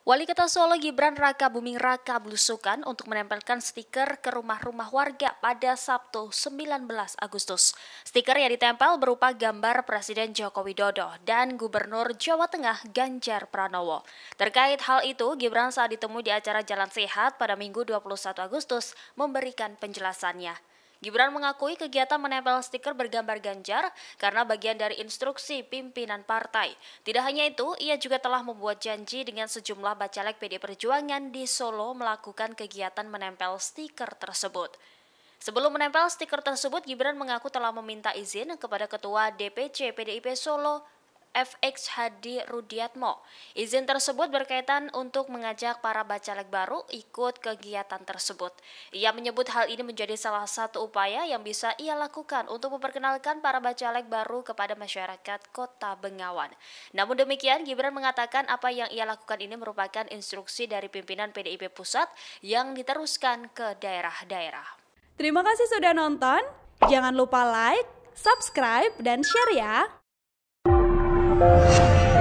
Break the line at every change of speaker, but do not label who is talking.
Wali Kota Solo Gibran Raka Buming Raka belusukan untuk menempelkan stiker ke rumah-rumah warga pada Sabtu 19 Agustus. Stiker yang ditempel berupa gambar Presiden Joko Widodo dan Gubernur Jawa Tengah Ganjar Pranowo. Terkait hal itu, Gibran saat ditemui di acara Jalan Sehat pada Minggu 21 Agustus memberikan penjelasannya. Gibran mengakui kegiatan menempel stiker bergambar Ganjar karena bagian dari instruksi pimpinan partai. Tidak hanya itu, ia juga telah membuat janji dengan sejumlah bacalek PD Perjuangan di Solo melakukan kegiatan menempel stiker tersebut. Sebelum menempel stiker tersebut, Gibran mengaku telah meminta izin kepada Ketua DPC PDIP Solo, FX Hadi Rudiatmo. Izin tersebut berkaitan untuk mengajak para bacalek baru ikut kegiatan tersebut. Ia menyebut hal ini menjadi salah satu upaya yang bisa ia lakukan untuk memperkenalkan para bacalek baru kepada masyarakat Kota Bengawan. Namun demikian, Gibran mengatakan apa yang ia lakukan ini merupakan instruksi dari pimpinan PDIP pusat yang diteruskan ke daerah-daerah.
Terima kasih sudah nonton. Jangan lupa like, subscribe, dan share ya. Música